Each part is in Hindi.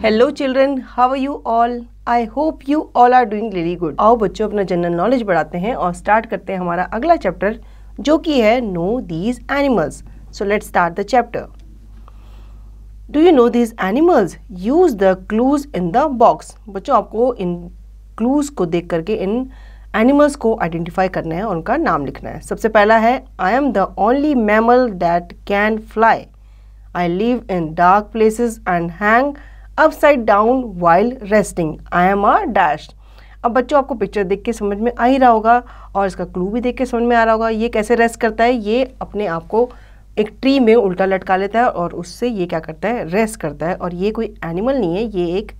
hello children how are you all I hope you all are doing very good आओ बच्चों अपना जनरल नॉलेज बढ़ाते हैं और स्टार्ट करते हैं हमारा अगला चैप्टर जो कि है know these animals so let start the chapter do you know these animals use the clues in the box बच्चों आपको इन क्लूज को देख करके इन एनिमल्स को आइडेंटिफाई करना है उनका नाम लिखना है सबसे पहला है I am the only mammal that can fly I live in dark places and hang upside down while resting I am a dash अब बच्चों आपको पिक्चर देख के समझ में आ ही रहा होगा और इसका क्लू भी देख के समझ में आ रहा होगा ये कैसे रेस्ट करता है ये अपने आप को एक ट्री में उल्टा लटका लेता है और उससे ये क्या करता है रेस्ट करता है और ये कोई एनिमल नहीं है ये एक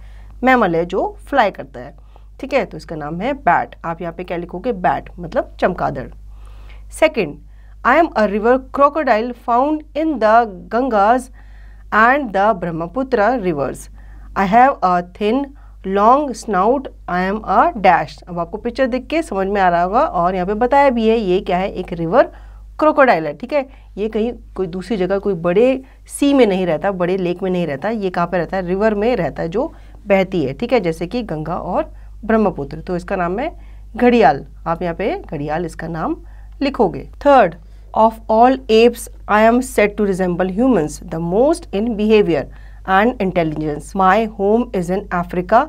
मैमल है जो फ्लाई करता है ठीक है तो इसका नाम है बैट आप यहाँ पे क्या लिखोगे बैट मतलब चमकादड़ second I am a river crocodile found in the Ganges and the Brahmaputra rivers I have a thin long snout I am a dash अब आपको पिक्चर देख के समझ में आ रहा होगा और यहाँ पे बताया भी है ये क्या है एक रिवर क्रोकोडाइल है ठीक है ये कहीं कोई दूसरी जगह कोई बड़े सी में नहीं रहता बड़े लेक में नहीं रहता ये कहाँ पे रहता है रिवर में रहता है जो बहती है ठीक है जैसे कि गंगा और ब्रह्मपुत्र तो इसका नाम है घड़ियाल आप यहाँ पे घड़ियाल इसका नाम लिखोगे third of all apes I am said to resemble humans the most in behaviour and intelligence my home is in Africa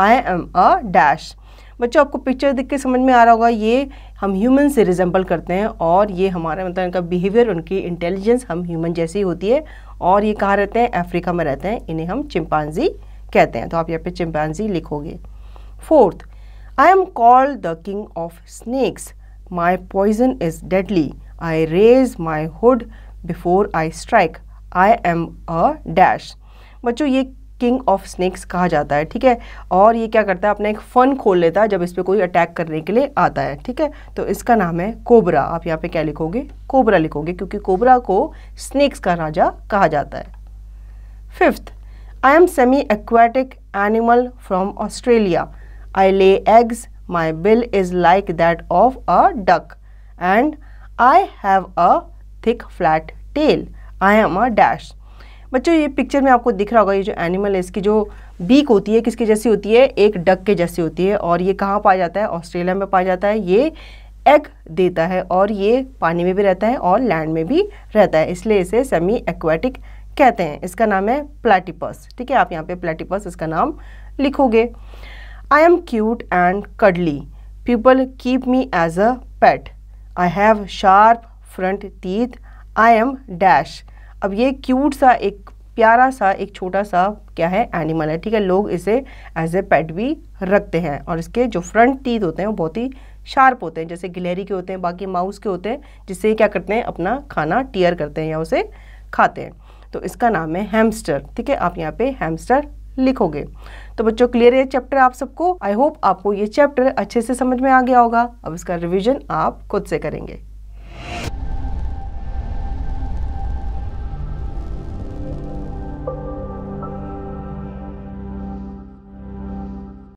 I am a dash बच्चों आपको पिक्चर देख के समझ में आ रहा होगा ये हम ह्यूमन से रिजेंबल करते हैं और ये हमारा मतलब इनका बिहेवियर उनकी इंटेलिजेंस हम ह्यूमन जैसी होती है और ये कहाँ रहते हैं अफ्रीका में रहते हैं इन्हें हम चिंपांजी कहते हैं तो आप यहाँ पे चिंपांजी लिखोगे fourth I am called the king of snakes my poison is deadly I raise my hood before I strike I am a dash बच्चों ये किंग ऑफ स्नेक्स कहा जाता है ठीक है और ये क्या करता है अपना एक फ़न खोल लेता है जब इस पर कोई अटैक करने के लिए आता है ठीक है तो इसका नाम है कोबरा आप यहाँ पे क्या लिखोगे कोबरा लिखोगे क्योंकि कोबरा को स्नेक्स का राजा कहा जाता है fifth I am semi aquatic animal from Australia I lay eggs my bill is like that of a duck and I have a thick flat tail I am a dash बच्चों ये पिक्चर में आपको दिख रहा होगा ये जो एनिमल है इसकी जो बीक होती है किसके जैसी होती है एक डक के जैसी होती है और ये कहाँ पाया जाता है ऑस्ट्रेलिया में पाया जाता है ये एग देता है और ये पानी में भी रहता है और लैंड में भी रहता है इसलिए इसे सेमी एक्वाटिक कहते हैं इसका नाम है प्लेटिपस ठीक है आप यहाँ पे प्लेटिपस इसका नाम लिखोगे I am cute and cuddly people keep me as a pet I have sharp front teeth I am dash अब ये क्यूट सा एक प्यारा सा एक छोटा सा क्या है एनिमल है ठीक है लोग इसे एज ए पेट भी रखते हैं और इसके जो फ्रंट टीथ होते हैं वो बहुत ही शार्प होते हैं जैसे गिलहरी के होते हैं बाकी माउस के होते हैं जिससे क्या करते हैं अपना खाना टीयर करते हैं या उसे खाते हैं तो इसका नाम है हेम्स्टर ठीक है आप यहाँ पे हैमस्टर लिखोगे तो बच्चों क्लियर है चैप्टर आप सबको आई होप आपको ये चैप्टर अच्छे से समझ में आ गया होगा अब इसका रिविजन आप खुद से करेंगे